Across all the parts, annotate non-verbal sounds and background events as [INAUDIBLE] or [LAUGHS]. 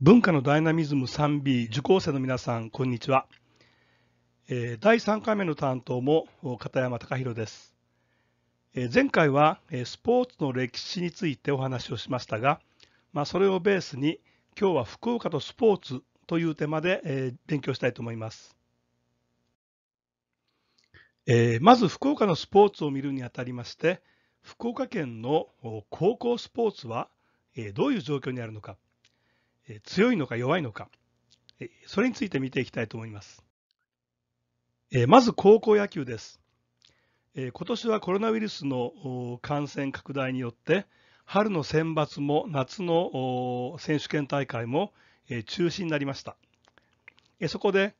文化のダイナミズム 3B 受講生の皆さんこんにちは、えー、第3回目の担当も片山隆弘です、えー、前回は、えー、スポーツの歴史についてお話をしましたが、まあ、それをベースに今日は福岡とスポーツというテーマで、え勉強したいと思います、えまず福岡のスポーツを見るにあたりまして福岡県の高校スポーツは、えどういう状況にあるのか強いのか弱いのか、それについて見ていきたいと思います。まず高校野球です。今年はコロナウイルスの感染拡大によって、春の選抜も夏の選手権大会も中止になりました。そこで、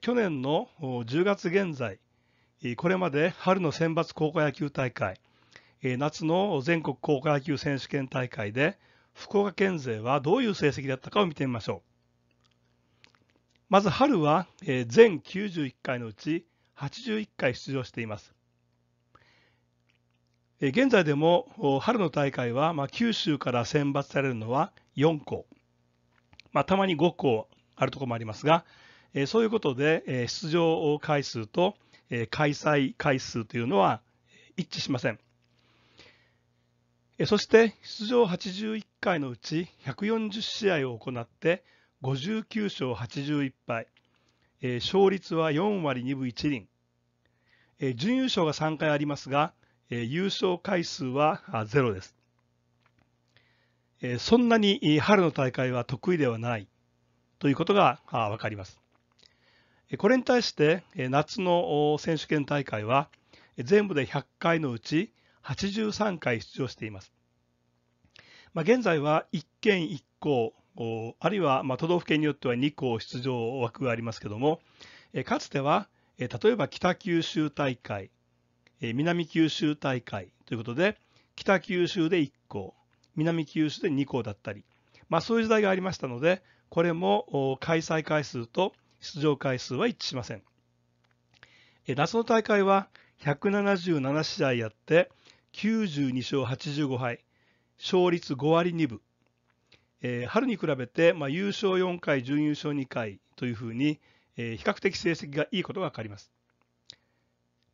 去年の10月現在、これまで春の選抜高校野球大会、夏の全国高校野球選手権大会で、福岡県勢はどういう成績だったかを見てみましょう。まず春は全91回のうち81回出場しています。現在でも春の大会はまあ、九州から選抜されるのは4校、まあ、たまに5校あるところもありますが、そういうことで出場回数と開催回数というのは一致しません。そして出場81回のうち140試合を行って59勝81敗、え勝率は4割2分1厘、え準優勝が3回ありますが、え優勝回数はゼロです。えそんなに春の大会は得意ではないということが分かります。これに対して夏の選手権大会は全部で100回のうち83回出場しています。まあ、現在は1県1校、あるいはま都道府県によっては2校出場枠がありますけども、かつては例えば北九州大会、南九州大会ということで、北九州で1校、南九州で2校だったり、まあ、そういう時代がありましたので、これも開催回数と出場回数は一致しません。夏の大会は177試合やって、92勝85敗、勝率5割2分、えー、春に比べて、まあ、優勝4回、準優勝2回というふうに、えー、比較的成績がいいことが分かります。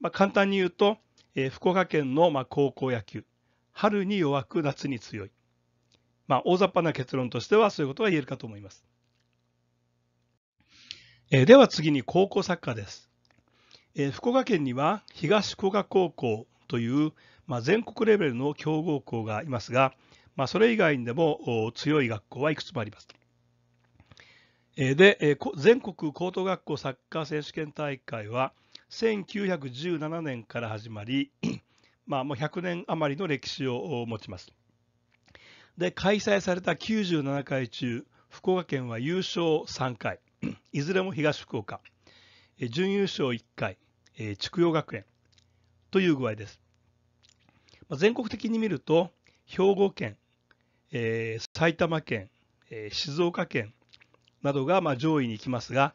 まあ、簡単に言うと、えー、福岡県のまあ高校野球、春に弱く夏に強い。まあ、大雑把な結論としてはそういうことが言えるかと思います。えー、では次に高校サッカーです。えー、福岡県には東古賀高校という、まあ、全国レベルの強豪校がいますが、まあ、それ以外にでも強い学校はいくつもあります。で、全国高等学校サッカー選手権大会は1917年から始まり、まあ、もう100年余りの歴史を持ちます。で、開催された97回中、福岡県は優勝3回、いずれも東福岡、準優勝1回、筑陽学園という具合です。全国的に見ると、兵庫県、えー、埼玉県、えー、静岡県などがまあ上位に行きますが、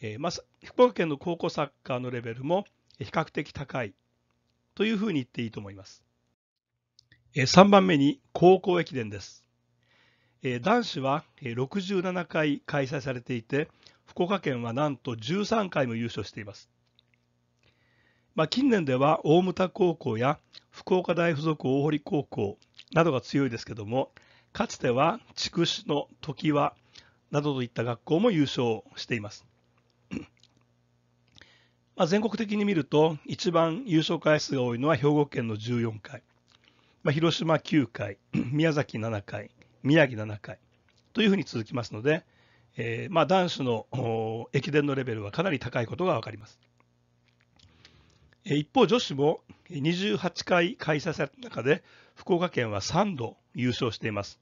えーまあ、福岡県の高校サッカーのレベルも比較的高いというふうに言っていいと思います。えー、3番目に高校駅伝です。えー、男子は67回開催されていて、福岡県はなんと13回も優勝しています。まあ、近年では大牟田高校や福岡大附属大堀高校などが強いですけどもかつては筑紫の常盤などといった学校も優勝しています。[CLEARS THROAT] まあ、全国的に見ると一番優勝回数が多いのは兵庫県の14回、まあ、広島9回 [CLEARS THROAT] 宮崎7回宮城7回というふうに続きますので、えー、まあ男子の駅伝のレベルはかなり高いことが分かります。一方、女子も28回開催された中で、福岡県は3度優勝しています。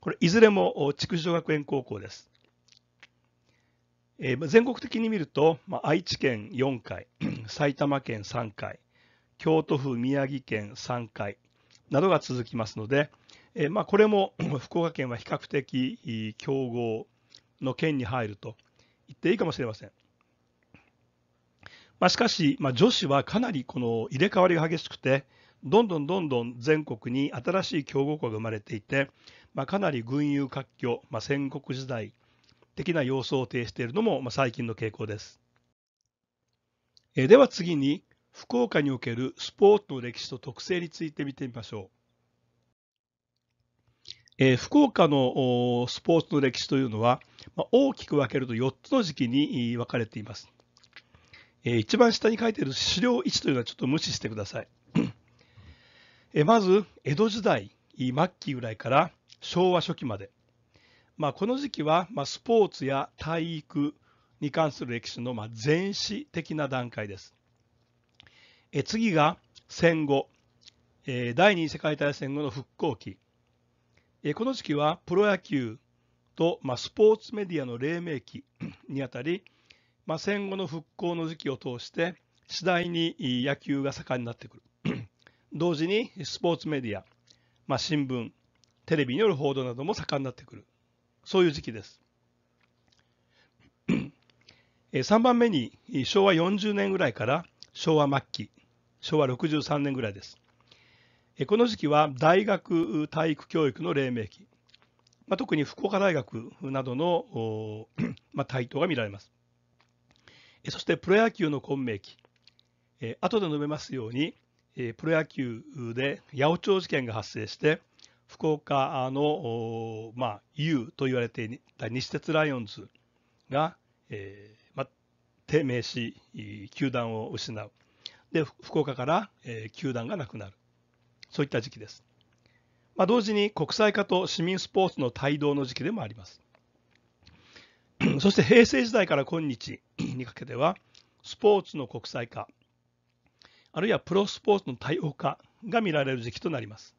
これ、いずれも筑紫女学園高校です。え全国的に見ると、まあ、愛知県4回、埼玉県3回、京都府宮城県3回などが続きますので、えまあ、これも [CLEARS THROAT] 福岡県は比較的強豪の県に入ると言っていいかもしれません。まあ、しかし、まあ、女子はかなりこの入れ替わりが激しくて、どんどんどんどん全国に新しい強豪国が生まれていて、まあ、かなり群雄割拠、まあ、戦国時代的な様相を呈しているのも、まあ、最近の傾向です。えでは次に、福岡におけるスポーツの歴史と特性について見てみましょう。え福岡のスポーツの歴史というのは、まあ、大きく分けると4つの時期に分かれています。えー、一番下に書いている資料1というのはちょっと無視してください。[CLEARS THROAT] えまず、江戸時代末期ぐらいから昭和初期まで。まあ、この時期は、まあ、スポーツや体育に関する歴史の、まあ、前史的な段階です。え次が戦後、えー、第二次世界大戦後の復興期。えー、この時期はプロ野球と、まあ、スポーツメディアの黎明期にあたり、まあ、戦後の復興の時期を通して次第に野球が盛んになってくる [CLEARS THROAT] 同時にスポーツメディア、まあ、新聞テレビによる報道なども盛んになってくるそういう時期です3 [CLEARS THROAT] 番目に昭和40年ぐらいから昭和末期昭和63年ぐらいですこの時期は大学体育教育の黎明期、まあ、特に福岡大学などの、[CLEARS THROAT] まあ、台頭が見られますそしてプロ野球の混迷期、えー、後で述べますように、えー、プロ野球で八百長事件が発生して福岡の、まあ、U と言われていた西鉄ライオンズが、えーまあ、低迷し球団を失うで福岡から、えー、球団がなくなるそういった時期です、まあ、同時に国際化と市民スポーツの帯同の時期でもあります [CLEARS THROAT] そして平成時代から今日にかけては、スポーツの国際化、あるいはプロスポーツの対応化が見られる時期となります。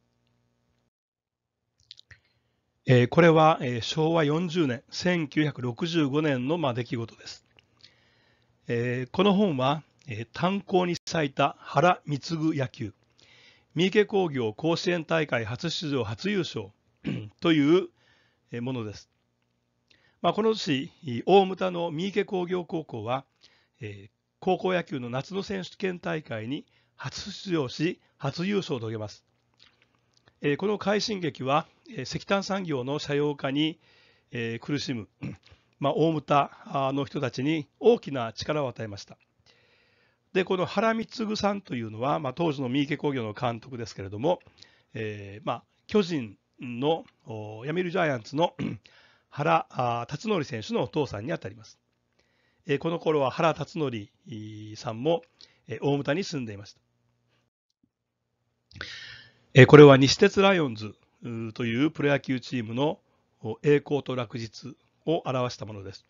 えー、これは、えー、昭和40年、1965年の、まあ、出来事です。えー、この本は、えー、炭鉱に咲いた原貢野球、三池工業甲子園大会初出場初優勝 [CLEARS THROAT] というものです。まあ、この年大牟田の三池工業高校は、えー、高校野球の夏の選手権大会に初出場し初優勝を遂げます、えー、この快進撃は、えー、石炭産業の社用化に、えー、苦しむ、[COUGHS] まあ、大牟田の人たちに大きな力を与えましたでこの原貢さんというのは、まあ、当時の三池工業の監督ですけれども、えーまあ、巨人の読売ジャイアンツの原辰徳選手のお父さんにあたります。えこの頃は原辰徳さんもえ大牟田に住んでいました。えこれは西鉄ライオンズというプロ野球チームの栄光と落日を表したものです。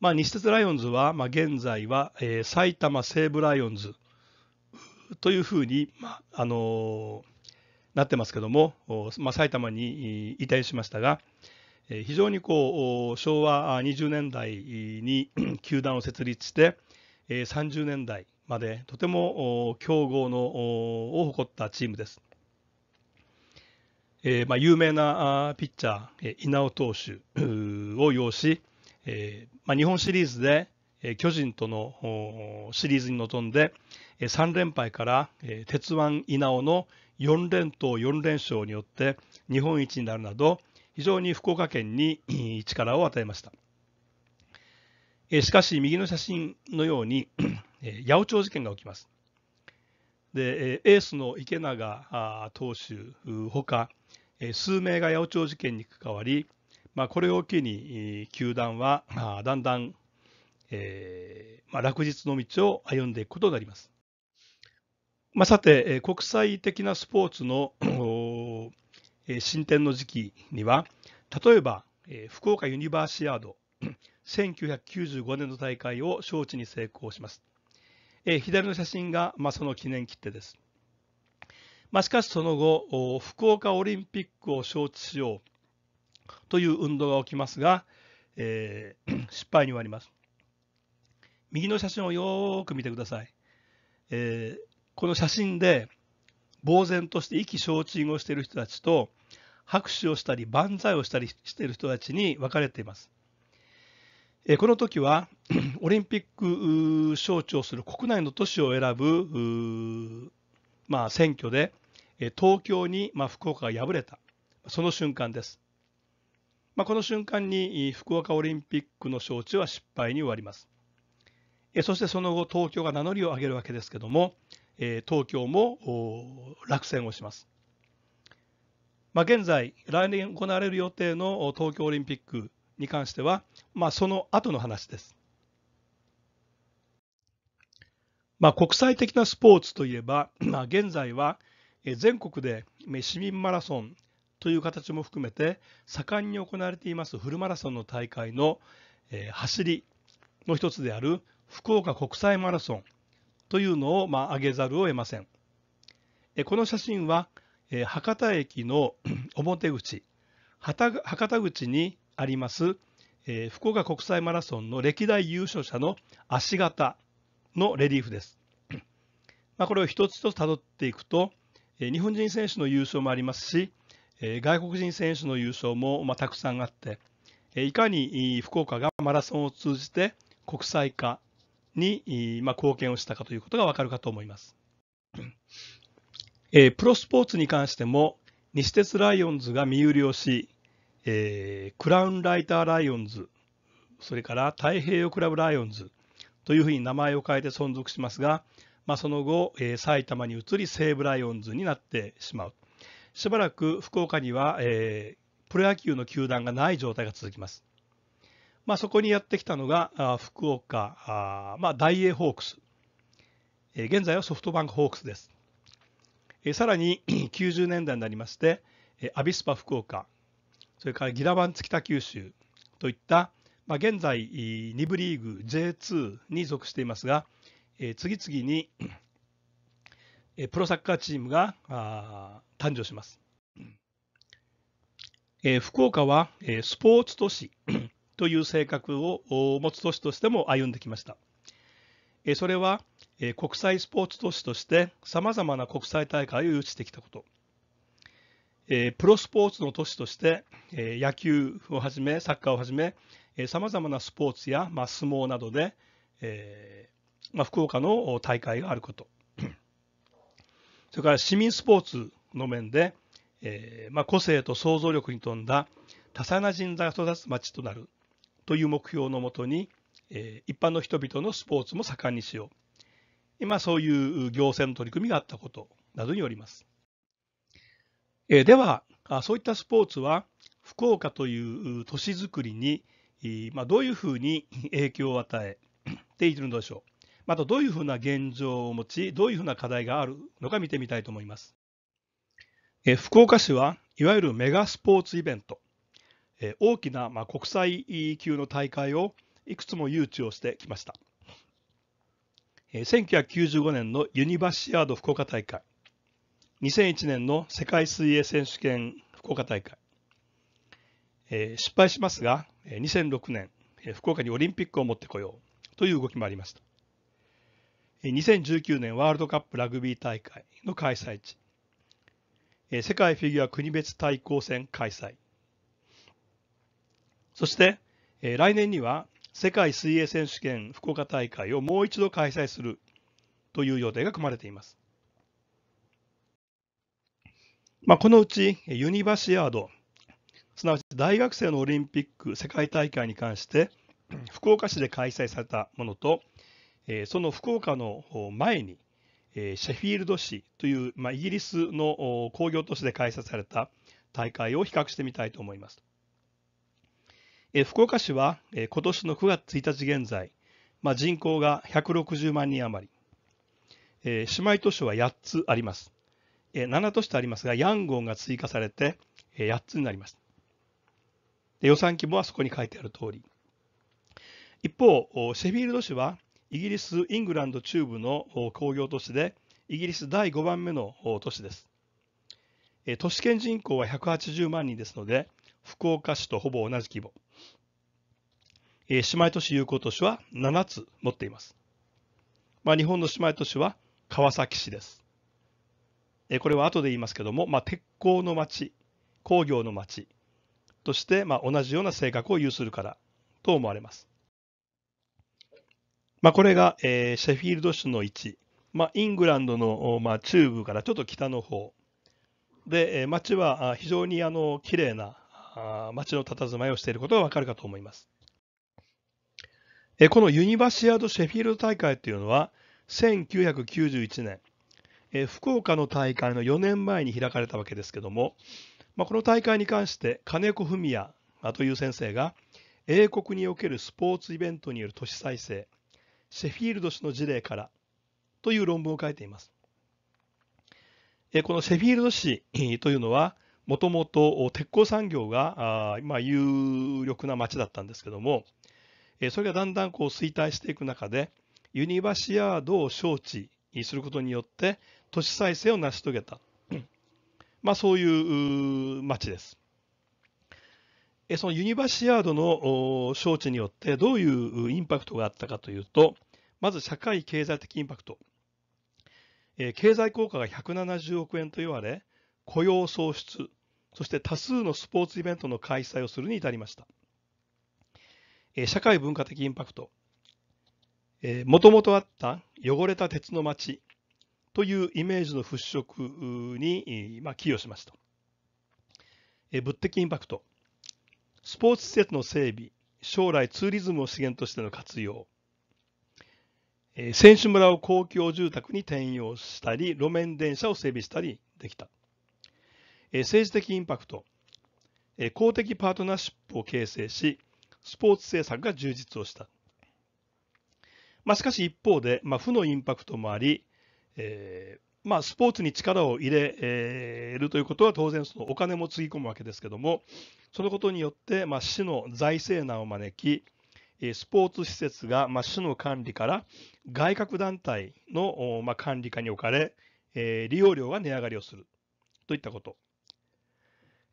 まあ、西鉄ライオンズは、まあ、現在は、えー、埼玉西武ライオンズというふうに、まああのー、なってますけども、まあ、埼玉に移転しましたが、非常にこう昭和20年代に [CLEARS THROAT] 球団を設立して30年代までとても強豪のを誇ったチームです。えーまあ、有名なピッチャー稲尾投手を擁し、えーまあ、日本シリーズで巨人とのシリーズに臨んで3連敗から鉄腕稲尾の4連投4連勝によって日本一になるなど非常に福岡県に [CLEARS THROAT] 力を与えました。しかし、右の写真のように、[CLEARS THROAT] 八百長事件が起きます。で、エースの池永投手ほか、数名が八百長事件に関わり、まあ、これを機に球団はだんだん、えーまあ、落日の道を歩んでいくことになります。まあ、さて、国際的なスポーツの [CLEARS THROAT] 進展の時期には例えば福岡ユニバーシアード1995 [CLEARS THROAT] 年の大会を招致に成功します。左の写真が、まその記念切手です。ましかしその後、福岡オリンピックを招致しようという運動が起きますが、えー、[CLEARS THROAT] 失敗に終わります。右の写真をよーく見てください。えこの写真で、呆然として意気消沈をしている人たちと、拍手をしたり万歳をしたりしている人たちに分かれています。この時は [CLEARS THROAT] オリンピック象徴する国内の都市を選ぶ、まあ、選挙で東京に、まあ、福岡が敗れたその瞬間です、まあ、この瞬間に福岡オリンピックの招致は失敗に終わりますそしてその後東京が名乗りを上げるわけですけども東京も落選をしますまあ、現在、来年行われる予定の東京オリンピックに関しては、まあ、その後の話です。まあ、国際的なスポーツといえば、まあ、現在は全国で市民マラソンという形も含めて盛んに行われていますフルマラソンの大会の走りの一つである福岡国際マラソンというのをまあ挙げざるを得ません。この写真はえー、博多駅の [CLEARS THROAT] 表口博多口にあります、えー、福岡国際マラソンの歴代優勝者の足型のレリーフです。[CLEARS THROAT] まあ、これを一つ一つたどっていくと、えー、日本人選手の優勝もありますし、えー、外国人選手の優勝も、まあ、たくさんあって、えー、いかに福岡がマラソンを通じて国際化に、まあ、貢献をしたかということがわかるかと思います。えー、プロスポーツに関しても、西鉄ライオンズが身売りをし、えー、クラウンライターライオンズ、それから太平洋クラブライオンズというふうに名前を変えて存続しますが、まあ、その後、えー、埼玉に移り西武ライオンズになってしまう。しばらく福岡には、えー、プロ野球の球団がない状態が続きます。まあ、そこにやってきたのがあ福岡あ、まあ、ダイエーホークス、えー、現在はソフトバンクホークスです。えさらに90 [CLEARS THROAT] 年代になりまして、えアビスパ福岡それからギラバンツ北九州といった、まあ、現在2部リーグ J2 に属していますが、え次々に、えプロサッカーチームがあ誕生します。え福岡は、えスポーツ都市 [CLEARS THROAT] という性格を持つ都市としても歩んできました。それは国際スポーツ都市としてさまざまな国際大会を誘致してきたこと、プロスポーツの都市として野球をはじめサッカーをはじめさまざまなスポーツや、まあ、相撲などで、えまあ、福岡の大会があること [CLEARS THROAT] それから市民スポーツの面で、えまあ、個性と想像力に富んだ多彩な人材が育つ町となるという目標のもとにえ一般の人々のスポーツも盛んにしよう。今そういう行政の取り組みがあったことなどによります。えでは、そういったスポーツは福岡という都市づくりに、まどういうふうに [LAUGHS] 影響を与え [CLEARS THROAT] ているのでしょう。またどういうふうな現状を持ち、どういうふうな課題があるのか見てみたいと思います。え福岡市はいわゆるメガスポーツイベント、え大きな、ま国際級の大会をいくつも誘致をしてきました。1995年のユニバシアード福岡大会、2001年の世界水泳選手権福岡大会、え失敗しますが、2006年、福岡にオリンピックを持ってこようという動きもありました。2019年ワールドカップラグビー大会の開催地、世界フィギュア国別対抗戦開催、そして来年には世界水泳選手権福岡大会をもう一度開催するという予定が組まれています。まあ、このうちユニバシアード、すなわち大学生のオリンピック世界大会に関して福岡市で開催されたものと、その福岡の前にシェフィールド市という、まあ、イギリスの工業都市で開催された大会を比較してみたいと思います。え福岡市は、え今年の9月1日現在、まあ、人口が160万人余り、えー、姉妹都市は8つあります、えー、7都市とありますがヤンゴンが追加されて、え8つになりますで予算規模はそこに書いてある通り一方シェフィールド市はイギリスイングランド中部の工業都市でイギリス第5番目の都市です都市圏人口は180万人ですので福岡市とほぼ同じ規模え姉妹都市友好都市は7つ持っています。まあ、日本の姉妹都市は川崎市です。えこれは後で言いますけども、まあ、鉄鋼の町、工業の町として、まあ、同じような性格を有するからと思われます。まあ、これが、えー、シェフィールド州の位置、まあ、イングランドの、まあ、中部からちょっと北の方で、えー、町は非常にあの綺麗なあ町の佇まいをしていることがわかるかと思います。えこのユニバシアード・シェフィールド大会というのは1991年、え福岡の大会の4年前に開かれたわけですけども、まこの大会に関して金子文也という先生が英国におけるスポーツイベントによる都市再生シェフィールド氏の事例からという論文を書いています。このシェフィールド氏というのはもともと鉄鋼産業が、ま有力な町だったんですけども、それがだんだんこう衰退していく中で、ユニバシアードを招致することによって、都市再生を成し遂げた。[CLEARS THROAT] まあそういう町です。そのユニバシアードの招致によってどういうインパクトがあったかというと、まず社会経済的インパクト。経済効果が170億円と言われ、雇用創出、そして多数のスポーツイベントの開催をするに至りました。え社会文化的インパクト、もともとあった汚れた鉄の街というイメージの払拭に、まあ、寄与しました。え物的インパクト、スポーツ施設の整備、将来ツーリズムを資源としての活用、え選手村を公共住宅に転用したり、路面電車を整備したりできた。え政治的インパクト、え公的パートナーシップを形成し、スポーツ政策が充実をした。まあ、しかし一方で、まあ、負のインパクトもあり、えー、まあ、スポーツに力を入れるということは当然そのお金もつぎ込むわけですけどもそのことによって、ま市の財政難を招きスポーツ施設が、ま市の管理から外郭団体の、ま管理下に置かれ、え利用料が値上がりをするといったこと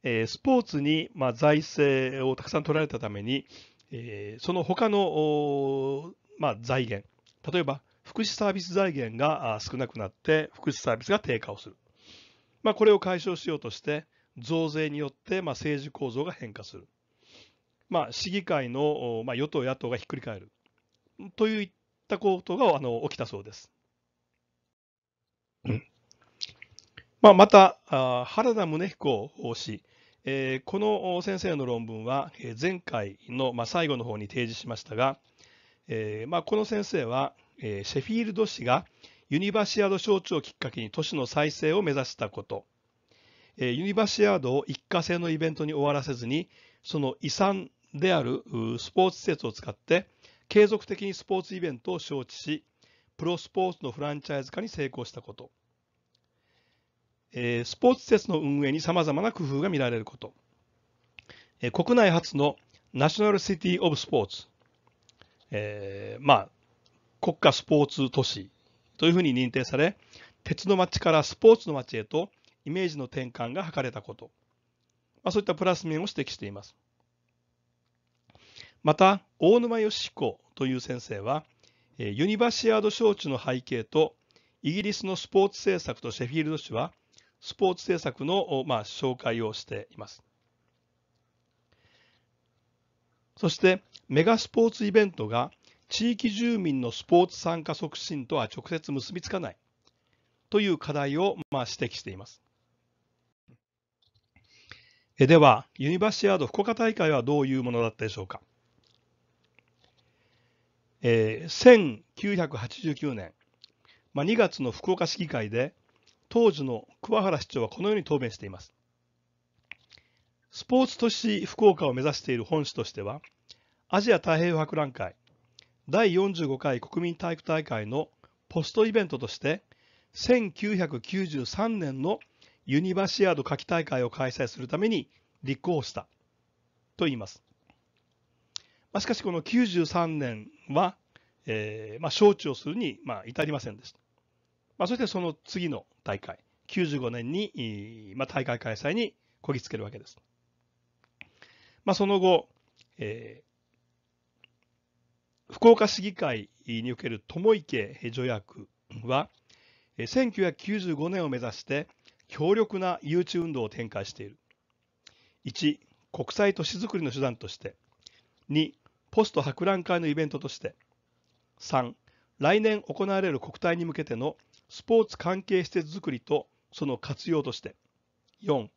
えー、スポーツに、まあ、財政をたくさん取られたために、えー、その他の、まあ、財源、例えば福祉サービス財源が少なくなって福祉サービスが低下をする、まあ、これを解消しようとして増税によって、まあ、政治構造が変化する、まあ、市議会の、まあ、与党野党がひっくり返るといったことがあの起きたそうです。まあ、また、原田宗彦法師、えこの先生の論文は前回の、まあ、最後の方に提示しましたが、えまあ、この先生は、えシェフィールド市がユニバーシアード招致をきっかけに都市の再生を目指したこと、えユニバーシアードを一過性のイベントに終わらせずにその遺産であるスポーツ施設を使って継続的にスポーツイベントを招致しプロスポーツのフランチャイズ化に成功したことえスポーツ施設の運営にさまざまな工夫が見られること、え国内初のナショナルシティ・オブ・スポーツ、えー、まあ、国家スポーツ都市というふうに認定され、鉄の街からスポーツの街へとイメージの転換が図れたこと、まあ、そういったプラス面を指摘しています。また、大沼義彦という先生は、ユニバーシアード招致の背景と、イギリスのスポーツ政策とシェフィールド市はスポーツ政策の、まあ、紹介をしています。そしてメガスポーツイベントが地域住民のスポーツ参加促進とは直接結びつかないという課題をまあ指摘しています。えでは、ユニバーシアード福岡大会はどういうものだったでしょうか。えー、1989年、まあ、2月の福岡市議会で当時の桑原市長はこのように答弁しています。スポーツ都市福岡を目指している本市としては、アジア太平洋博覧会第45回国民体育大会のポストイベントとして、1993年のユニバシアード夏季大会を開催するために立候補したと言います。まあ、しかしこの93年は、えーまあ、招致をするに、まあ、至りませんでした。まあ、そしてその次の大会、95年に、まあ、大会開催にこぎつけるわけです。まあ、その後、えー、福岡市議会における友池条約は、1995年を目指して強力な誘致運動を展開している。1、国際都市づくりの手段として。2、ポスト博覧会のイベントとして。3、来年行われる国体に向けてのスポーツ関係施設づくりとその活用として4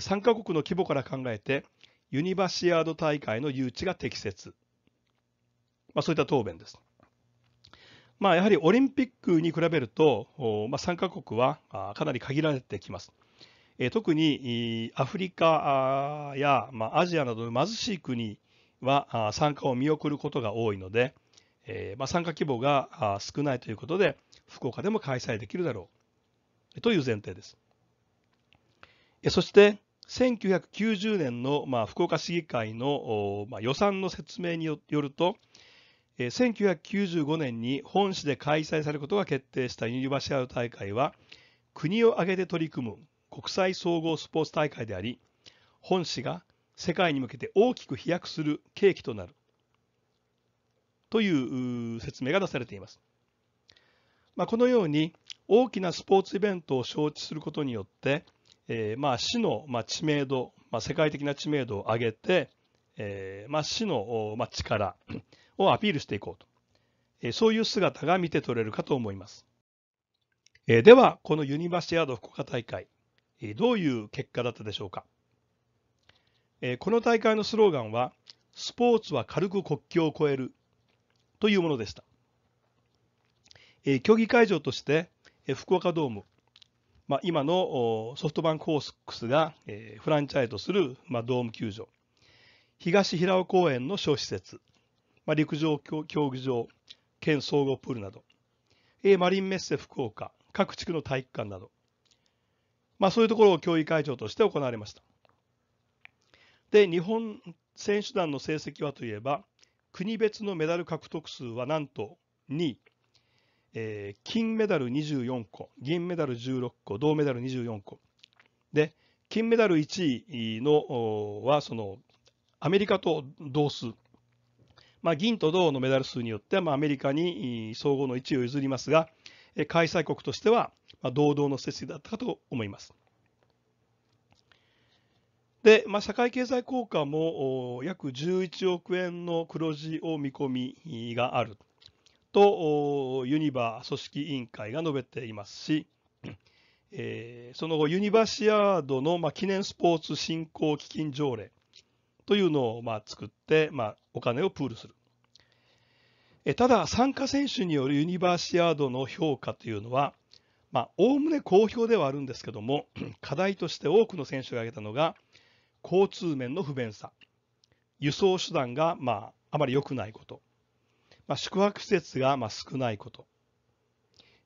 参加国の規模から考えてユニバシアード大会の誘致が適切、まあ、そういった答弁です。まあ、やはりオリンピックに比べると、まあ、参加国はかなり限られてきます。特にアフリカや、まあ、アジアなどの貧しい国は参加を見送ることが多いので、まあ、参加規模が少ないということで、福岡でも開催できるだろうという前提です。そして1990年の、まあ、福岡市議会の、まあ、予算の説明によると1995年に本市で開催されることが決定したユニバーシアード大会は国を挙げて取り組む国際総合スポーツ大会であり本市が世界に向けて大きく飛躍する契機となるという説明が出されています。まあ、このように大きなスポーツイベントを招致することによって、えー、まあ市のまあ知名度、まあ、世界的な知名度を上げて、えー、まあ市のまあ力をアピールしていこうと、えー、そういう姿が見て取れるかと思います。えー、では、このユニバーシアード福岡大会、えー、どういう結果だったでしょうか。えー、この大会のスローガンは、スポーツは軽く国境を越えるというものでした。え競技会場として、え福岡ドーム、まあ、今のソフトバンクホークスが、えフランチャイズする、まドーム球場、東平尾公園の小施設、まあ、陸上競技場、県総合プールなど、えマリンメッセ福岡、各地区の体育館など、まあ、そういうところを競技会場として行われました。で、日本選手団の成績はといえば、国別のメダル獲得数はなんと2位、えー、金メダル24個、銀メダル16個、銅メダル24個。で、金メダル1位のはそのアメリカと同数。まあ、銀と銅のメダル数によって、まあ、アメリカに総合の1位を譲りますが、開催国としては、まあ、堂々の成績だったかと思います。で、まあ、社会経済効果も約11億円の黒字を見込みがある。とユニバー組織委員会が述べていますし、えー、その後、ユニバーシアードの、まあ、記念スポーツ振興基金条例というのを、まあ、作って、まあ、お金をプールする。えただ、参加選手によるユニバーシアードの評価というのは、おおむね好評ではあるんですけども、[CLEARS THROAT] 課題として多くの選手が挙げたのが、交通面の不便さ、輸送手段が、まあ、あまり良くないこと、まあ、宿泊施設がまあ少ないこと、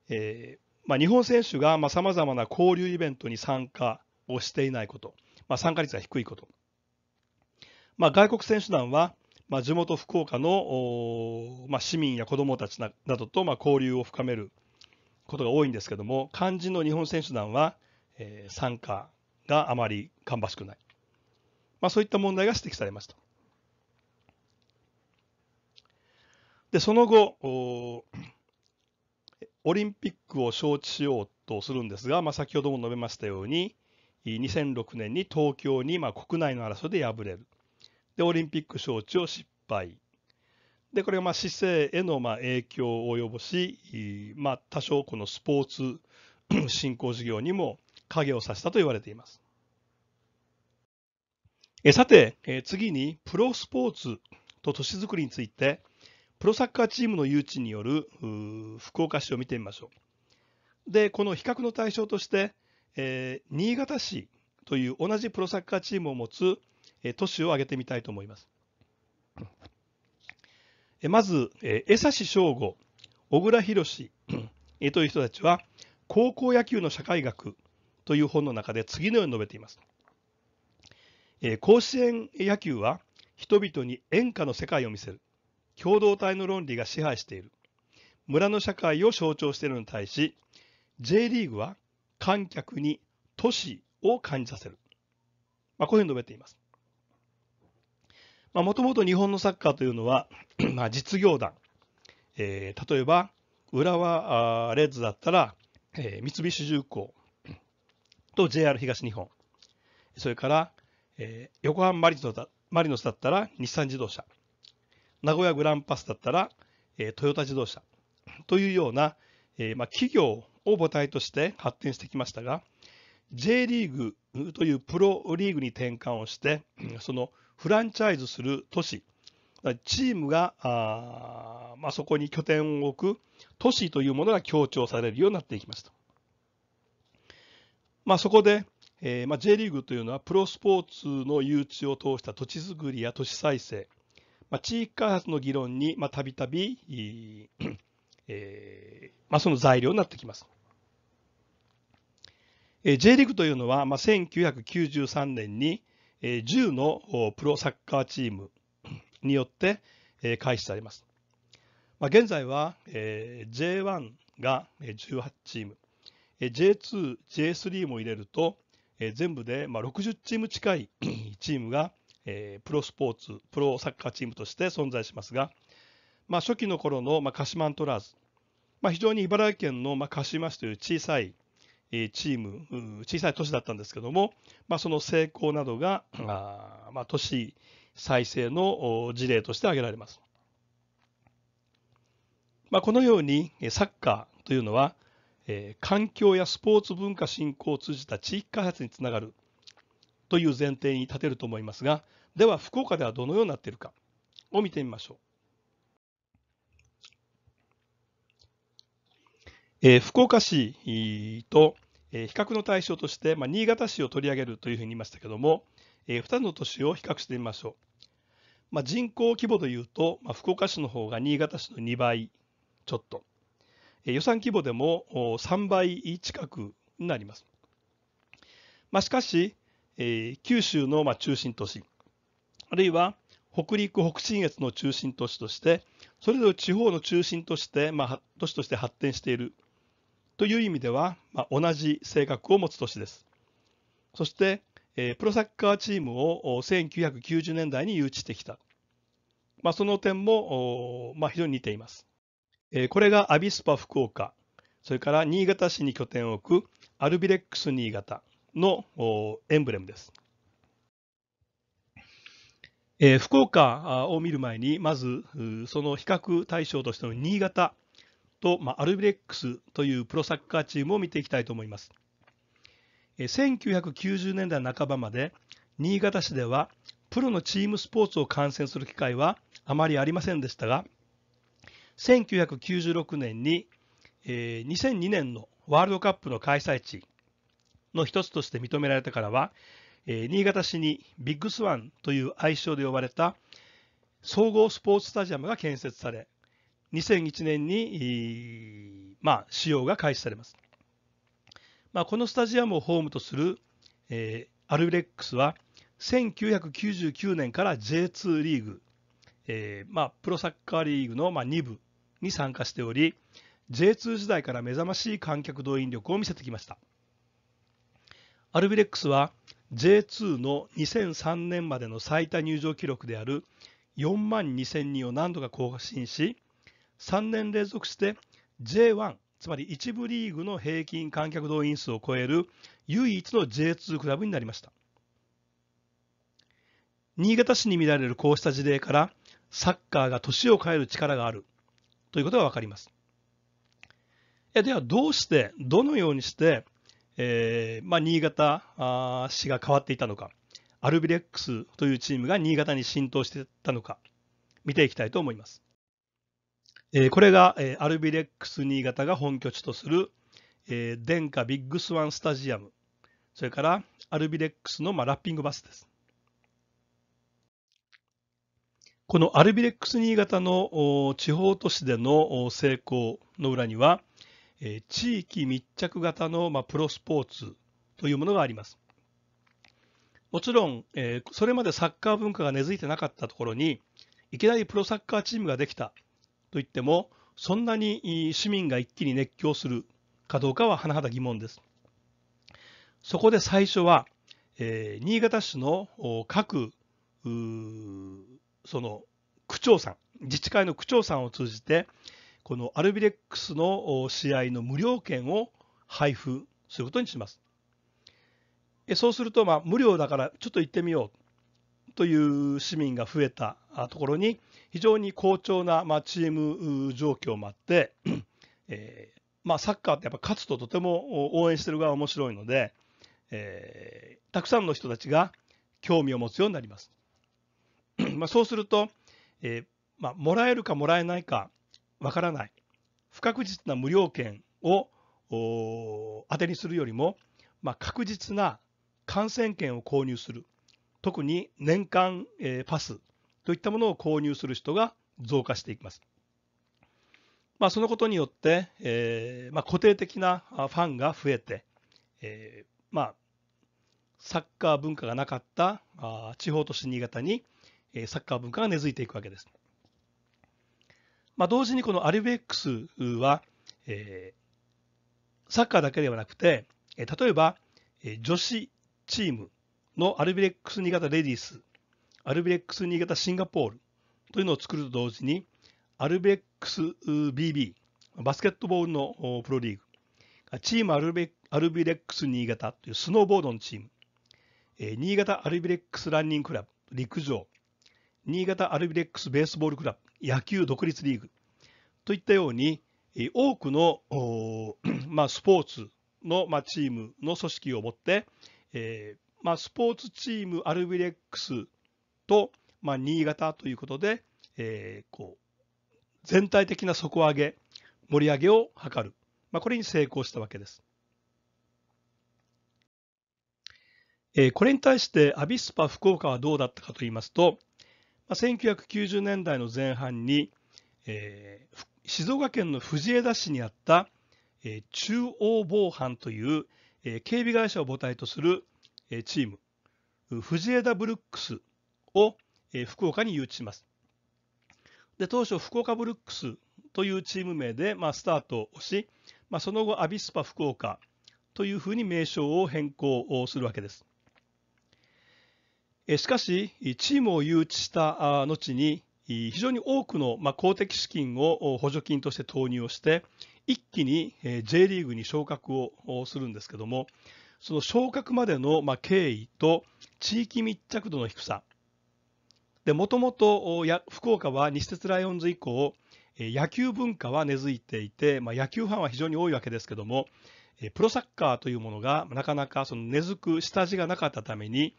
えーまあ、日本選手がさまざ、まな交流イベントに参加をしていないこと、まあ、参加率が低いこと、まあ、外国選手団は、まあ、地元福岡の、まあ、市民や子どもたちなどと、まあ、交流を深めることが多いんですけども肝心の日本選手団は、えー、参加があまり芳しくない、まあ、そういった問題が指摘されました。で、その後、オリンピックを招致しようとするんですが、まあ、先ほども述べましたように、2006年に東京にまあ国内の争いで敗れる。で、オリンピック招致を失敗。で、これがまあ市政へのまあ影響を及ぼし、まあ、多少このスポーツ [CLEARS THROAT] 振興事業にも影をさしたと言われています。えさて、え次にプロスポーツと都市づくりについてプロサッカーチームの誘致による福岡市を見てみましょう。で、この比較の対象として、えー、新潟市という同じプロサッカーチームを持つ、えー、都市を挙げてみたいと思います。えまず、えー、江差省吾、小倉宏、えー、という人たちは、高校野球の社会学という本の中で次のように述べています。えー、甲子園野球は人々に演歌の世界を見せる。共同体の論理が支配している。村の社会を象徴しているのに対し、J リーグは観客に都市を感じさせる。まあ、こういうふうに述べています。もともと日本のサッカーというのは、[CLEARS THROAT] まあ、実業団、えー、例えば浦和あレッズだったら、えー、三菱重工と JR 東日本それから、えー、横浜マリノマリノスだったら日産自動車名古屋グランパスだったら、えトヨタ自動車というような、えま企業を母体として発展してきましたが、J リーグというプロリーグに転換をして、そのフランチャイズする都市、チームがあー、まあ、そこに拠点を置く都市というものが強調されるようになっていきました。まあ、そこで、えーまあ、J リーグというのはプロスポーツの誘致を通した土地づくりや都市再生まあ、地域開発の議論にたびたび、えー、まあ、その材料になってきます。えー、J リーグというのは、まあ、1993年に、えー、10のプロサッカーチームによって、えー、開始されます。まあ、現在は、えー、J1 が18チーム、えー、J2、J3 も入れると、えー、全部で、まあ、60チーム近いチームが、えー、プロスポーツ、プロサッカーチームとして存在しますが、まあ、初期の頃の、まあ、鹿島アントラーズ、まあ、非常に茨城県の、まあ、鹿島市という小さい、えー、チーム、小さい都市だったんですけども、まあ、その成功などが、あまあ、都市再生の事例として挙げられます。まあ、このようにサッカーというのは、えー、環境やスポーツ文化振興を通じた地域開発につながるという前提に立てると思いますが、では福岡ではどのようになっているかを見てみましょう。えー、福岡市と、えー、比較の対象として、まあ、新潟市を取り上げるというふうに言いましたけども、えー、2つの都市を比較してみましょう。まあ、人口規模でいうと、まあ、福岡市の方が新潟市の2倍ちょっと、えー、予算規模でも3倍近くになります。まあ、しかし、えー、九州のまあ中心都市、あるいは北陸北信越の中心都市としてそれぞれ地方の中心として、まあ、都市として発展しているという意味では、まあ、同じ性格を持つ都市です。そして、えー、プロサッカーチームを1990年代に誘致してきた、まあ、その点も、まあ、非常に似ています。えー、これがアビスパ福岡それから新潟市に拠点を置くアルビレックス新潟のエンブレムです。えー、福岡を見る前に、まずその比較対象としての新潟と、まあ、アルビレックスというプロサッカーチームを見ていきたいと思います。えー、1990年代半ばまで新潟市ではプロのチームスポーツを観戦する機会はあまりありませんでしたが1996年に、えー、2002年のワールドカップの開催地の一つとして認められてからはえ新潟市にビッグスワンという愛称で呼ばれた総合スポーツスタジアムが建設され2001年に、まあ、使用が開始されます、まあ、このスタジアムをホームとする、えー、アルビレックスは1999年から J2 リーグ、えーまあ、プロサッカーリーグの、まあ、2部に参加しており J2 時代から目覚ましい観客動員力を見せてきましたアルビレックスは J2 の2003年までの最多入場記録である4万2000人を何度か更新し3年連続して J1 つまり1部リーグの平均観客動員数を超える唯一の J2 クラブになりました新潟市に見られるこうした事例からサッカーが年を変える力があるということが分かりますではどうしてどのようにしてえー、まあ、新潟市が変わっていたのか、アルビレックスというチームが新潟に浸透していたのか、見ていきたいと思います。えー、これが、えー、アルビレックス新潟が本拠地とする、えー、殿下ビッグスワンスタジアム、それからアルビレックスの、まあ、ラッピングバスです。このアルビレックス新潟の地方都市での成功の裏には、え地域密着型の、まプロスポーツというものがあります。もちろん、えそれまでサッカー文化が根付いてなかったところに、いきなりプロサッカーチームができたといっても、そんなに市民が一気に熱狂するかどうかは甚だ疑問です。そこで最初は、え新潟市の各その区長さん、自治会の区長さんを通じて、このアルビレックスの試合の無料券を配布することにします。そうすると、まあ、無料だからちょっと行ってみようという市民が増えたところに非常に好調な、まあ、チーム状況もあって、えー、まあ、サッカーってやっぱ勝つととても応援してる側面白いので、えー、たくさんの人たちが興味を持つようになります。[CLEARS THROAT] まあ、そうすると、えー、まあ、もらえるかもらえないかわからない不確実な無料券を当てにするよりも、まあ、確実な感染券を購入する特に年間、えー、パスといったものを購入する人が増加していきます。まあ、そのことによって、えー、まあ、固定的なファンが増えて、えー、まあ、サッカー文化がなかったあ地方都市新潟に、えサッカー文化が根付いていくわけです。まあ、同時にこのアルベックスは、えー、サッカーだけではなくて、えー、例えば、えー、女子チームのアルビレックス新潟レディース、アルビレックス新潟シンガポールというのを作ると同時に、アルビレックス BB、バスケットボールのプロリーグ、チームアルビアルビレックス新潟というスノーボードのチーム、えー、新潟アルビレックスランニングクラブ、陸上、新潟アルビレックスベースボールクラブ、野球独立リーグといったように、多くの、[CLEARS THROAT] まあ、スポーツの、まあ、チームの組織を持って、えー、まあ、スポーツチームアルビレックスと、ま新潟ということで、えー、こう全体的な底上げ盛り上げを図る、まこれに成功したわけです。えー、これに対してアビスパ福岡はどうだったかと言いますと、1990年代の前半に、えー、静岡県の藤枝市にあった、えー、中央防犯という、えー、警備会社を母体とする、えー、チーム藤枝ブルックスを、えー、福岡に誘致しますで当初福岡ブルックスというチーム名で、まあ、スタートをし、まあ、その後アビスパ福岡というふうに名称を変更をするわけですしかし、チームを誘致した後に、非常に多くの公的資金を補助金として投入をして、一気に J リーグに昇格をするんですけども、その昇格までの経緯と地域密着度の低さ、もともと福岡は西鉄ライオンズ以降、野球文化は根付いていて、まあ、野球ファンは非常に多いわけですけども、プロサッカーというものがなかなかその根付く下地がなかったために、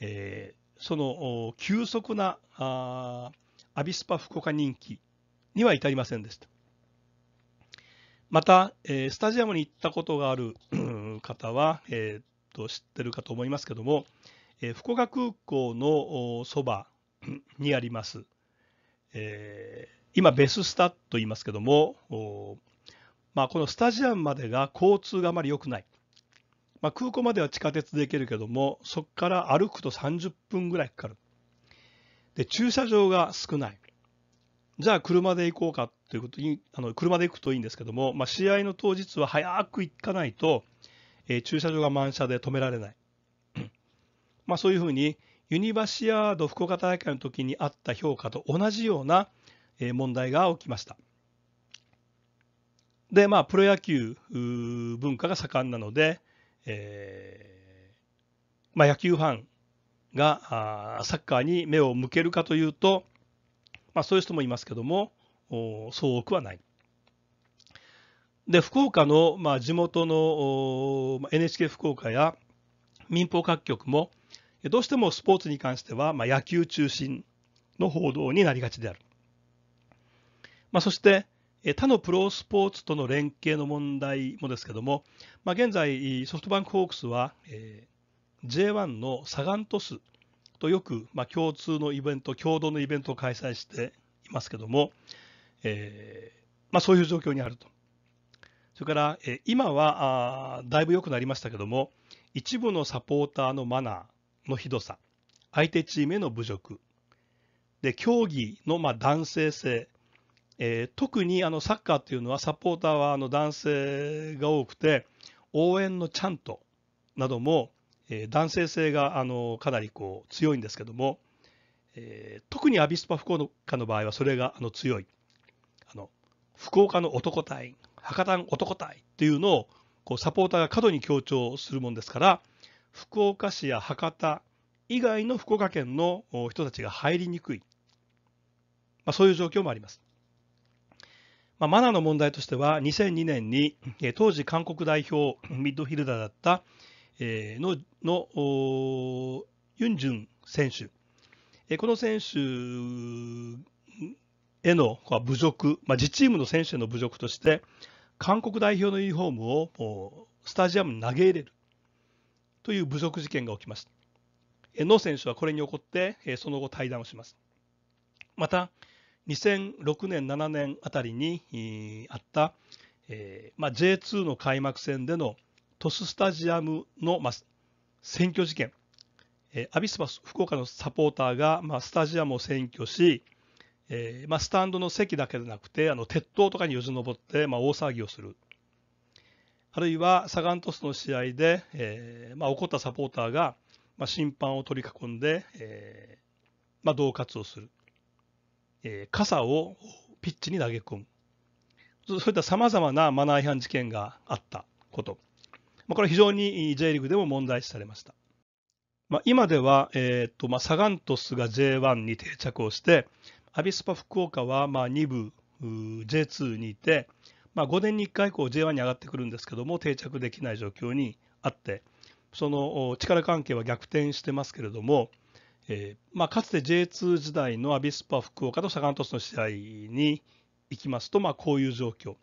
えー、その急速なあアビスパ福岡人気には至りませんでした。また、えー、スタジアムに行ったことがある方は、えー、と知ってるかと思いますけども、えー、福岡空港のそばにあります、えー、今、ベススタと言いますけども、まあ、このスタジアムまでが交通があまり良くない。まあ、空港までは地下鉄で行けるけどもそこから歩くと30分ぐらいかかるで駐車場が少ないじゃあ車で行こうかということにあの車で行くといいんですけども、まあ、試合の当日は早く行かないと、えー、駐車場が満車で止められない [CLEARS THROAT] まあそういうふうにユニバシアード福岡大会の時にあった評価と同じような問題が起きました。で、まあ、プロ野球文化が盛んなので、えー、まあ、野球ファンがサッカーに目を向けるかというと、まあ、そういう人もいますけどもそう多くはない。で福岡の、まあ、地元の NHK 福岡や民放各局もどうしてもスポーツに関しては、まあ、野球中心の報道になりがちである。まあ、そして、他のプロスポーツとの連携の問題もですけども、まあ、現在、ソフトバンクホークスは、えー、J1 のサガン鳥栖とよく、まあ、共通のイベント、共同のイベントを開催していますけども、えー、まあ、そういう状況にあると。それから、えー、今はあだいぶ良くなりましたけども、一部のサポーターのマナーのひどさ、相手チームへの侮辱、で競技のまあ男性性、えー、特にあのサッカーというのはサポーターはあの男性が多くて応援のちゃんとなども、えー、男性性があのかなりこう強いんですけども、えー、特にアビスパ福岡の場合はそれがあの強いあの福岡の男隊博多の男隊っていうのをこうサポーターが過度に強調するもんですから福岡市や博多以外の福岡県の人たちが入りにくい、まあ、そういう状況もあります。まあ、マナーの問題としては2002年に当時韓国代表ミッドフィルダーだったののユン・ジュン選手この選手への侮辱、まあ、自チームの選手への侮辱として韓国代表のユニフォームをスタジアムに投げ入れるという侮辱事件が起きました。の選手はこれに怒ってその後退団をします。また2006年7年あたりにあった、えーまあ、J2 の開幕戦でのトススタジアムの、まあ、占拠事件、えー、アビスパ福岡のサポーターが、まあ、スタジアムを占拠し、えーまあ、スタンドの席だけでなくてあの鉄塔とかによじ登って、まあ、大騒ぎをするあるいはサガン鳥栖の試合で、えーまあ、怒ったサポーターが、まあ、審判を取り囲んで、えーまあ、恫喝をするえー、傘をピッチに投げ込む。そういったさまざまなマナー違反事件があったこと。まあ、これは非常に J リーグでも問題視されました。まあ、今では、えーとまあ、サガントスが J1 に定着をして、アビスパ福岡はまあ2部 J2 にいて、まあ、5年に1回以降 J1 に上がってくるんですけども定着できない状況にあってその力関係は逆転してますけれども、えー、まあ、かつて J2 時代のアビスパ福岡とサガン鳥栖の試合に行きますと、まあ、こういう状況、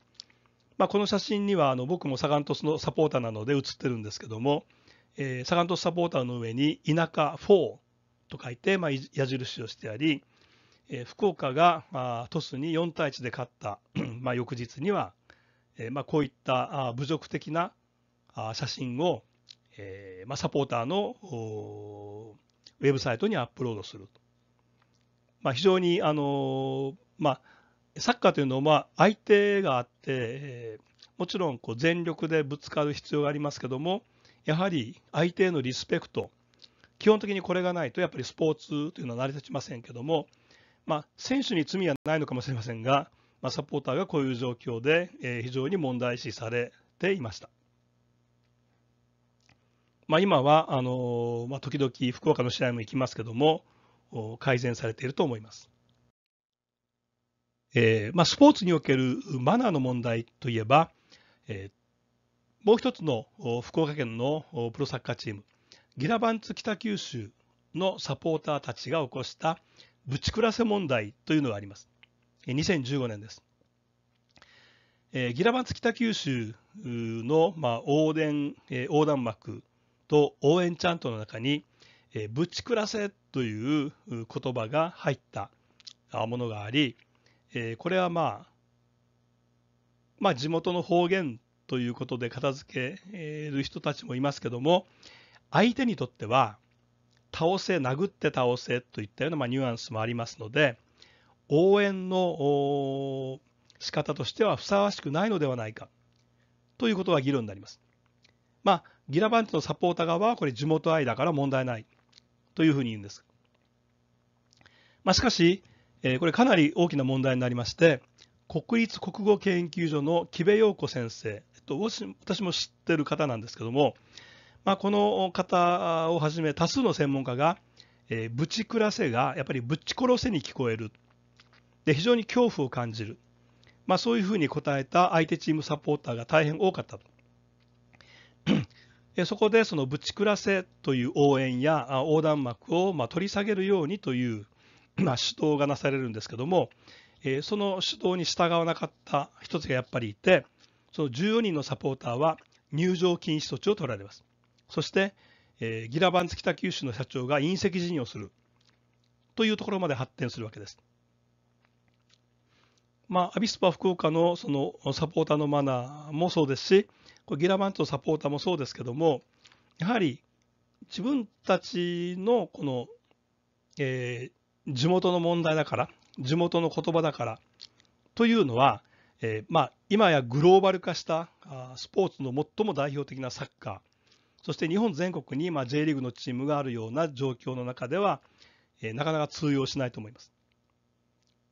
まあ、この写真にはあの僕もサガン鳥栖のサポーターなので写ってるんですけども、えー、サガン鳥栖サポーターの上に「田舎4」と書いて、まあ、矢印をしてあり、えー、福岡が、まあ、鳥栖に4対1で勝った [CLEARS THROAT] まあ翌日には、えーまあ、こういったあ侮辱的なあ写真を、えーまあ、サポーターのおウェブサイトにアップロードすると。まあ、非常にあの、まあ、サッカーというのは相手があって、えー、もちろんこう全力でぶつかる必要がありますけどもやはり相手へのリスペクト基本的にこれがないとやっぱりスポーツというのは成り立ちませんけども、まあ、選手に罪はないのかもしれませんが、まあ、サポーターがこういう状況で、えー、非常に問題視されていました。まあ、今はあの、まあ、時々福岡の試合も行きますけども、改善されていると思います。えーまあ、スポーツにおけるマナーの問題といえば、えー、もう一つの福岡県のプロサッカーチーム、ギラバンツ北九州のサポーターたちが起こしたぶちくらせ問題というのがあります。2015年です。えー、ギラバンツ北九州の、まあ、横断、え横断幕と応援チャントの中に、えぶち暮らせという言葉が入ったものがあり、えこれはまあ、まあ、地元の方言ということで片付ける人たちもいますけども相手にとっては倒せ殴って倒せといったような、まニュアンスもありますので応援の仕方としてはふさわしくないのではないかということが議論になります。まあギラバンチのサポーター側はこれ地元愛だから問題ないというふうに言うんです。まあ、しかし、えー、これかなり大きな問題になりまして、国立国語研究所の木部陽子先生、えっと、私も知ってる方なんですけども、まあ、この方をはじめ多数の専門家が、えー、ぶち暮らせがやっぱりぶち殺せに聞こえるで非常に恐怖を感じる、まあ、そういうふうに答えた相手チームサポーターが大変多かったとそこでそのぶち暮らせという応援や横断幕をま取り下げるようにという、[CLEARS THROAT] ま主導がなされるんですけども、えその主導に従わなかった1つがやっぱりいて、その14人のサポーターは入場禁止措置を取られます。そして、えギラバンツ北九州の社長が隕石辞任をするというところまで発展するわけです。まあ、アビスパ福岡のそのサポーターのマナーもそうですし、これギラバントサポーターもそうですけども、やはり自分たちのこの、えー、地元の問題だから、地元の言葉だからというのは、えーまあ、今やグローバル化したあスポーツの最も代表的なサッカー、そして日本全国に、まあ、J リーグのチームがあるような状況の中では、えー、なかなか通用しないと思います。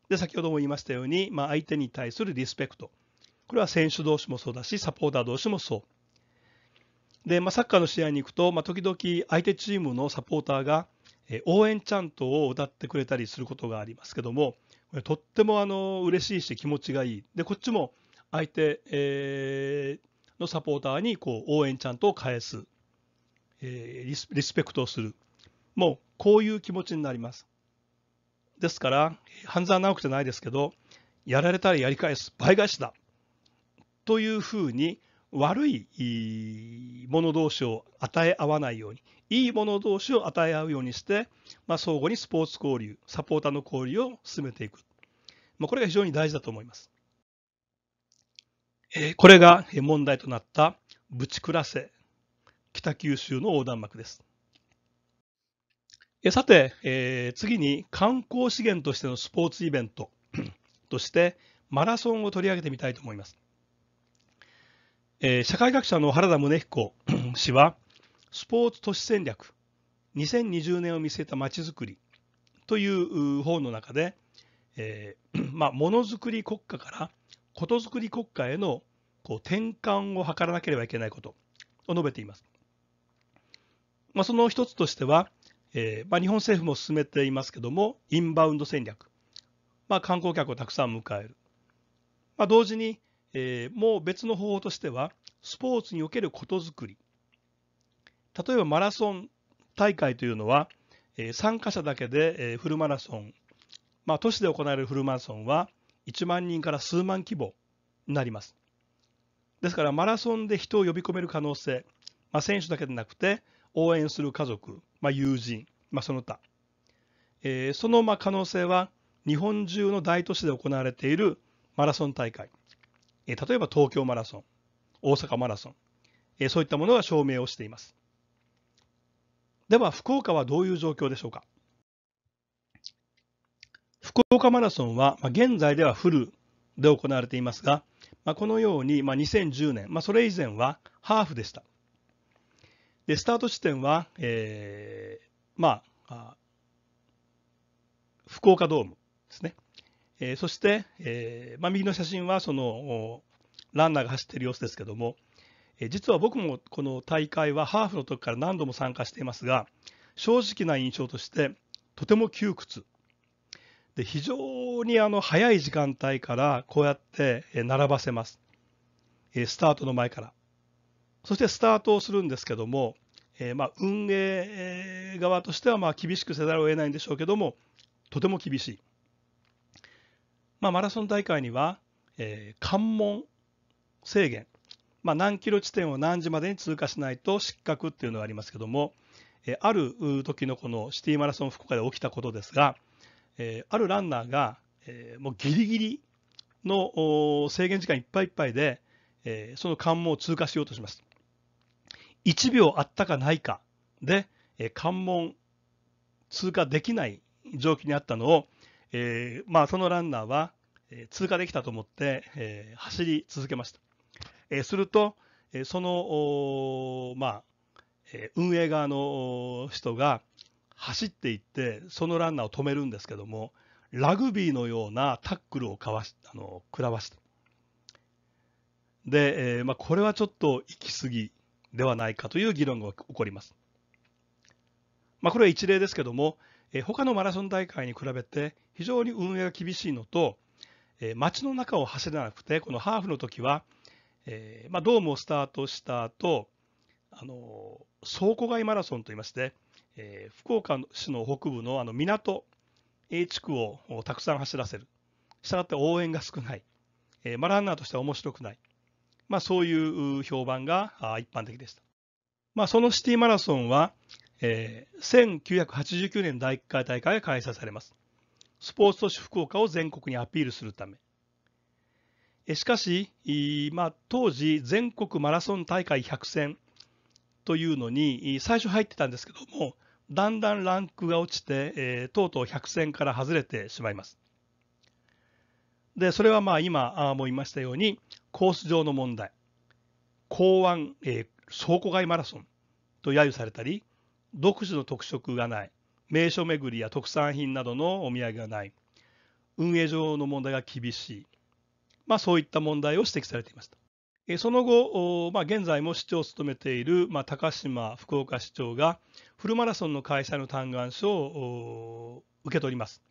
で先ほども言いましたように、まあ、相手に対するリスペクト、これは選手同士もそうだし、サポーター同士もそう。で、まあ、サッカーの試合に行くと、まあ、時々相手チームのサポーターが、え応援チャントを歌ってくれたりすることがありますけども、これとってもあの嬉しいし気持ちがいい。で、こっちも相手、えー、のサポーターにこう応援チャントを返す、えー、リスペクトをする。もうこういう気持ちになります。ですから、半沢直樹じゃないですけど、やられたらやり返す、倍返しだ。というふうに悪いもの同士を与え合わないようにいいもの同士を与え合うようにして、まあ、相互にスポーツ交流サポーターの交流を進めていく、まあ、これが非常に大事だと思います、えー、これが問題となったブチクラセ北九州の横断幕ですえさて、えー、次に観光資源としてのスポーツイベントとしてマラソンを取り上げてみたいと思いますえ社会学者の原田宗彦 [COUGHS] 氏はスポーツ都市戦略2020年を見据えたまちづくりという本の中で、えー、[COUGHS] まあ、ものづくり国家からことづくり国家へのこう転換を図らなければいけないことを述べています。まあ、その一つとしては、えー、まあ、日本政府も進めていますけどもインバウンド戦略、ま観光客をたくさん迎える、ま同時にえー、もう別の方法としてはスポーツにおけることづくり例えばマラソン大会というのは、えー、参加者だけで、えー、フルマラソン、まあ、都市で行われるフルマラソンは1万人から数万規模になりますですからマラソンで人を呼び込める可能性、まあ、選手だけでなくて応援する家族、まあ、友人、まあ、その他、えー、そのまあ可能性は日本中の大都市で行われているマラソン大会え例えば東京マラソン、大阪マラソン、えそういったものが証明をしています。では、福岡はどういう状況でしょうか。福岡マラソンは、ま現在ではフルで行われていますが、まこのように、ま2010年、まそれ以前はハーフでした。でスタート地点は、えー、まあ、福岡ドームですね。えー、そして、えー、まあ、右の写真はそのランナーが走っている様子ですけども、えー、実は僕もこの大会はハーフの時から何度も参加していますが正直な印象としてとても窮屈で非常にあの早い時間帯からこうやって並ばせます、えスタートの前からそしてスタートをするんですけども、えまあ、運営側としてはまあ厳しくせざるを得ないんでしょうけどもとても厳しい。まあ、マラソン大会には、えー、関門制限、まあ、何キロ地点を何時までに通過しないと失格っていうのがありますけども、えー、ある時のこのシティマラソン福岡で起きたことですが、えー、あるランナーが、えー、もうギリギリの制限時間いっぱいいっぱいで、えー、その関門を通過しようとします。1秒あったかないかで、えー、関門通過できない状況にあったのを、えー、まあ、そのランナーは、え通過できたと思って、え走り続けました。えすると、えその、まあ、え運営側の人が走っていって、そのランナーを止めるんですけども、ラグビーのようなタックルをかわしあの食らわした。で、えー、まあ、これはちょっと行き過ぎではないかという議論が起こります。まあ、これは一例ですけども、え他のマラソン大会に比べて非常に運営が厳しいのと、え街の中を走れなくてこのハーフの時は、えまあ、ドームをスタートした後あの倉庫街マラソンといいまして、え福岡市の北部のあの港 A 地区をたくさん走らせるしたがって応援が少ない、えまあ、ランナーとしては面白くない、まあ、そういう評判が一般的でした、まあ、そのシティマラソンはえー、1989年第1回大会が開催されます。スポーツ都市福岡を全国にアピールするため。えしかし、まあ、当時全国マラソン大会100戦というのに最初入ってたんですけども、だんだんランクが落ちて、えー、とうとう100戦から外れてしまいます。で、それはまあ今も言いましたように、コース上の問題、港湾、えー、倉庫街マラソンと揶揄されたり、独自の特色がない名所巡りや特産品などのお土産がない運営上の問題が厳しい、まあ、そういった問題を指摘されていました。その後、まあ、現在も市長を務めている、まあ、高島福岡市長がフルマラソンの開催の嘆願書を受け取ります。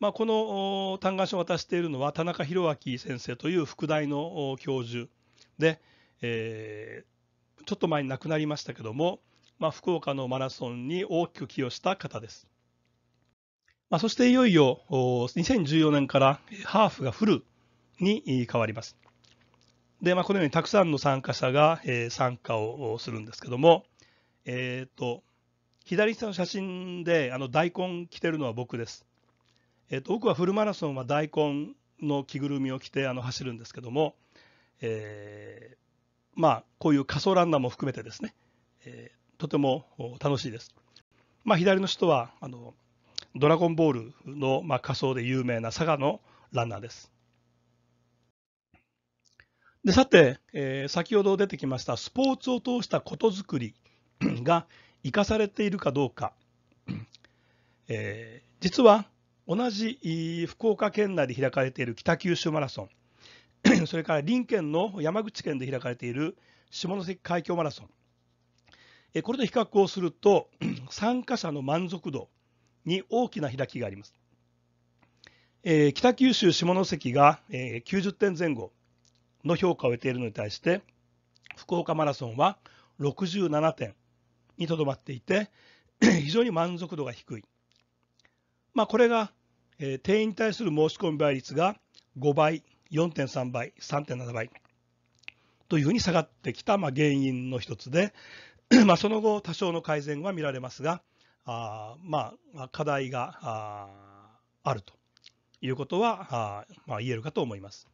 まあ、この嘆願書を渡しているのは田中宏明先生という副大の教授で、えー、ちょっと前に亡くなりましたけどもまあ、福岡のマラソンに大きく寄与した方です。まあ、そしていよいよ2014年からハーフがフルに変わります。で、まあ、このようにたくさんの参加者が、え参加をするんですけども、えっ、ー、と、左下の写真であの大根着てるのは僕です。えっ、ー、と、僕はフルマラソンは大根の着ぐるみを着てあの走るんですけども、えー、まあ、こういう仮想ランナーも含めてですね、えー、とても楽しいです。まあ、左の人はあのドラゴンボールの、まあ、仮装で有名な佐賀のランナーです。でさて、えー、先ほど出てきましたスポーツを通したことづくり [COUGHS] が生かされているかどうか、えー、実は同じ福岡県内で開かれている北九州マラソン、[COUGHS] それから隣県の山口県で開かれている下関海峡マラソン、これと比較をすると参加者の満足度に大きな開きがあります。えー、北九州下関が、えー、90点前後の評価を得ているのに対して福岡マラソンは67点にとどまっていて [CLEARS THROAT] 非常に満足度が低い、まあ、これが、えー、定員に対する申し込み倍率が5倍4.3倍3.7倍というふうに下がってきた、まあ、原因の一つで、[CLEARS THROAT] まあ、その後、多少の改善は見られますが、あまあ、課題がああるということはあ、まあ、言えるかと思います。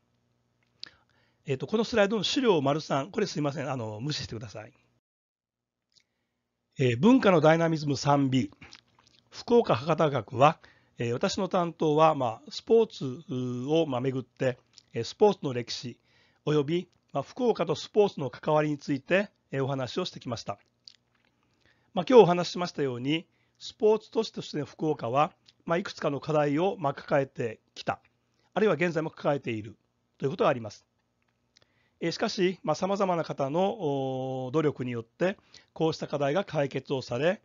えーと、このスライドの資料丸3、これすいません、あの無視してください。えー、文化のダイナミズム 3B、福岡博多学は、えー、私の担当は、まあ、スポーツを、まあ、巡って、スポーツの歴史および、まあ、福岡とスポーツの関わりについてお話をしてきました。まあ、今日お話ししましたように、スポーツ都市としての福岡は、まあ、いくつかの課題をま抱えてきた、あるいは現在も抱えているということがあります。えしかし、さまざ、まな方の努力によって、こうした課題が解決をされ、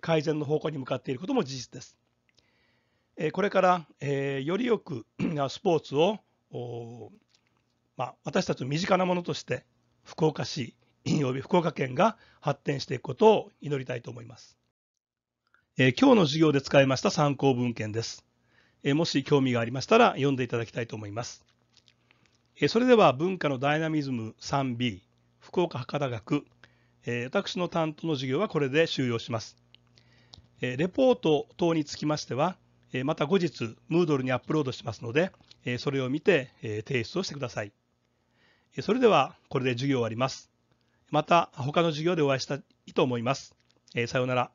改善の方向に向かっていることも事実です。これから、えよりよく [CLEARS THROAT] スポーツを、まあ、私たちの身近なものとして福岡市及び福岡県が発展していくことを祈りたいと思います。えー、今日の授業で使いました参考文献です。えー、もし興味がありましたら読んでいただきたいと思います。えー、それでは文化のダイナミズム 3B 福岡博多学、え私の担当の授業はこれで終了します。えレポート等につきましては、えまた後日 Moodle にアップロードしますので、えそれを見て、え提出をしてください。それではこれで授業を終わります。また他の授業でお会いしたいと思います。えー、さようなら。